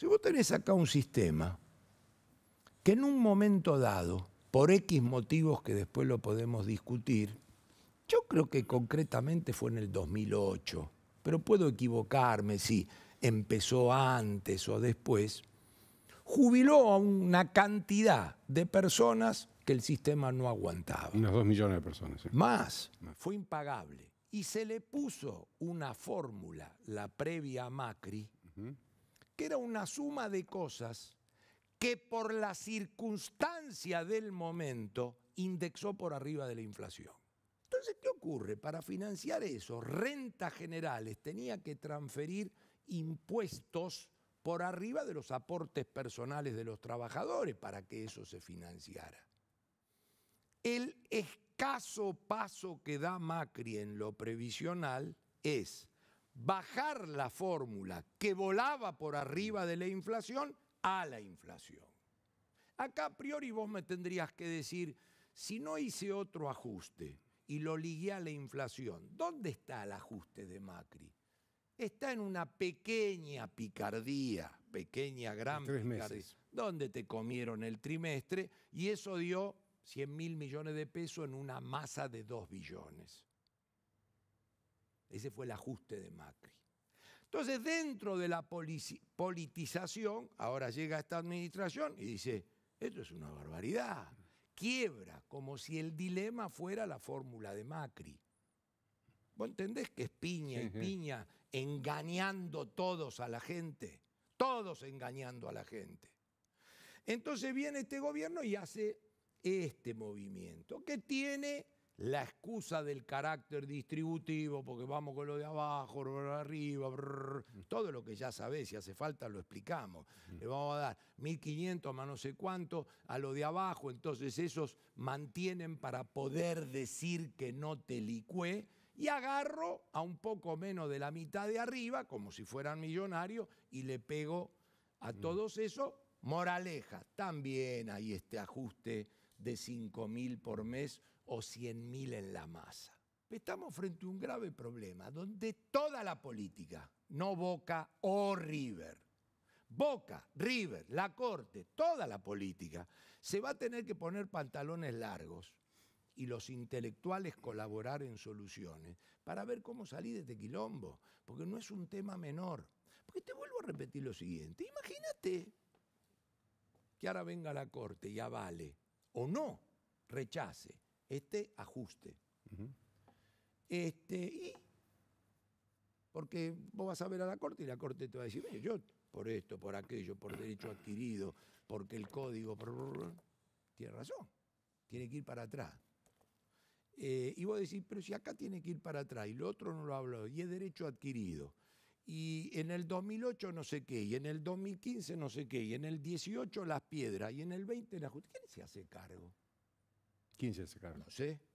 Si vos tenés acá un sistema que en un momento dado, por X motivos que después lo podemos discutir, yo creo que concretamente fue en el 2008, pero puedo equivocarme si empezó antes o después, jubiló a una cantidad de personas que el sistema no aguantaba. Unos dos millones de personas. Más, fue impagable. Y se le puso una fórmula, la previa Macri, que era una suma de cosas que por la circunstancia del momento indexó por arriba de la inflación. Entonces, ¿qué ocurre? Para financiar eso, rentas generales tenía que transferir impuestos por arriba de los aportes personales de los trabajadores para que eso se financiara. El escaso paso que da Macri en lo previsional es bajar la fórmula que volaba por arriba de la inflación a la inflación. Acá a priori vos me tendrías que decir, si no hice otro ajuste y lo ligué a la inflación, ¿dónde está el ajuste de Macri? Está en una pequeña picardía, pequeña, gran picardía, donde te comieron el trimestre y eso dio 100 mil millones de pesos en una masa de 2 billones. Ese fue el ajuste de Macri. Entonces, dentro de la politización, ahora llega esta administración y dice, esto es una barbaridad, quiebra, como si el dilema fuera la fórmula de Macri. ¿Vos entendés que es piña y piña engañando todos a la gente? Todos engañando a la gente. Entonces viene este gobierno y hace este movimiento, que tiene la excusa del carácter distributivo, porque vamos con lo de abajo, arriba, todo lo que ya sabés, si hace falta lo explicamos. Le vamos a dar 1.500 más no sé cuánto a lo de abajo, entonces esos mantienen para poder decir que no te licué y agarro a un poco menos de la mitad de arriba, como si fueran millonarios, y le pego a mm. todos esos, Moraleja, también hay este ajuste de 5 mil por mes o 100 mil en la masa. Estamos frente a un grave problema donde toda la política, no Boca o River, Boca, River, la Corte, toda la política, se va a tener que poner pantalones largos y los intelectuales colaborar en soluciones para ver cómo salir de este quilombo, porque no es un tema menor. Porque te vuelvo a repetir lo siguiente, imagínate que ahora venga la Corte y avale o no rechace este ajuste. este, y porque vos vas a ver a la Corte y la Corte te va a decir, yo por esto, por aquello, por derecho adquirido, porque el código, tiene razón, tiene que ir para atrás. Eh, y vos decís, pero si acá tiene que ir para atrás y lo otro no lo habló, y es derecho adquirido, y en el 2008 no sé qué, y en el 2015 no sé qué, y en el 18 las piedras, y en el 20 la justicia. ¿Quién se hace cargo? ¿Quién se hace cargo? No sé.